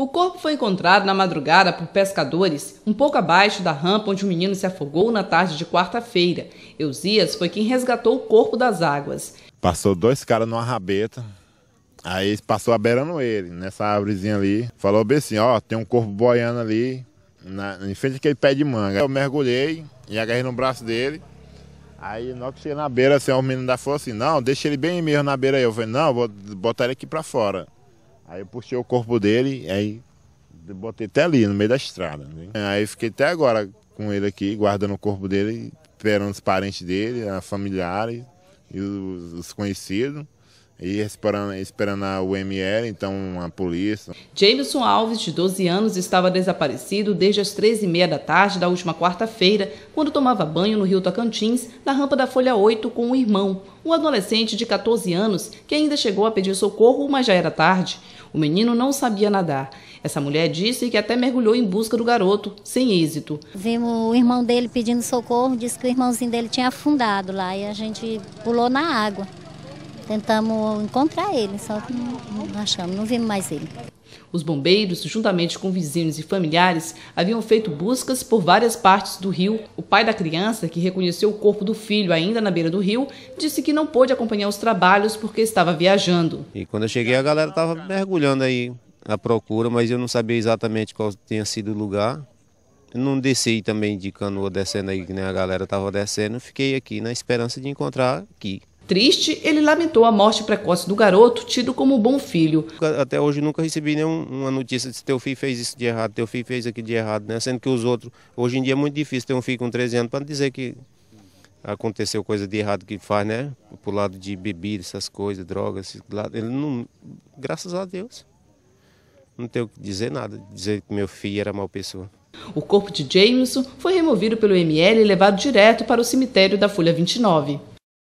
O corpo foi encontrado na madrugada por pescadores, um pouco abaixo da rampa onde o menino se afogou na tarde de quarta-feira. Eusias foi quem resgatou o corpo das águas. Passou dois caras numa rabeta, aí passou aberando ele, nessa árvorezinha ali. Falou bem assim, ó, tem um corpo boiando ali, na, em frente àquele pé de manga. Eu mergulhei e agarrei no braço dele. Aí na hora que cheguei na beira, assim, o menino da falou assim, não, deixa ele bem mesmo na beira aí. Eu falei, não, vou botar ele aqui pra fora. Aí eu puxei o corpo dele e aí botei até ali, no meio da estrada. Né? Aí fiquei até agora com ele aqui, guardando o corpo dele, esperando os parentes dele, familiares e os, os conhecidos e esperando, esperando a UML, então a polícia. Jameson Alves, de 12 anos, estava desaparecido desde as 13h30 da tarde da última quarta-feira, quando tomava banho no Rio Tocantins, na rampa da Folha 8, com o irmão, um adolescente de 14 anos, que ainda chegou a pedir socorro, mas já era tarde. O menino não sabia nadar. Essa mulher disse que até mergulhou em busca do garoto, sem êxito. Vimos o irmão dele pedindo socorro, disse que o irmãozinho dele tinha afundado lá e a gente pulou na água. Tentamos encontrar ele, só que não, não achamos, não vimos mais ele. Os bombeiros, juntamente com vizinhos e familiares, haviam feito buscas por várias partes do rio. O pai da criança, que reconheceu o corpo do filho ainda na beira do rio, disse que não pôde acompanhar os trabalhos porque estava viajando. E quando eu cheguei, a galera estava mergulhando aí à procura, mas eu não sabia exatamente qual tinha sido o lugar. Eu não desci também de canoa descendo aí, que nem a galera estava descendo. Fiquei aqui na esperança de encontrar aqui. Triste, ele lamentou a morte precoce do garoto, tido como bom filho. Até hoje nunca recebi nenhuma notícia de teu filho fez isso de errado, teu filho fez aquilo de errado, né? Sendo que os outros, hoje em dia é muito difícil ter um filho com 13 anos para dizer que aconteceu coisa de errado que faz, né? Por lado de bebida, essas coisas, drogas, ele não, graças a Deus, não tenho que dizer nada, dizer que meu filho era mal pessoa. O corpo de Jameson foi removido pelo ML e levado direto para o cemitério da Folha 29.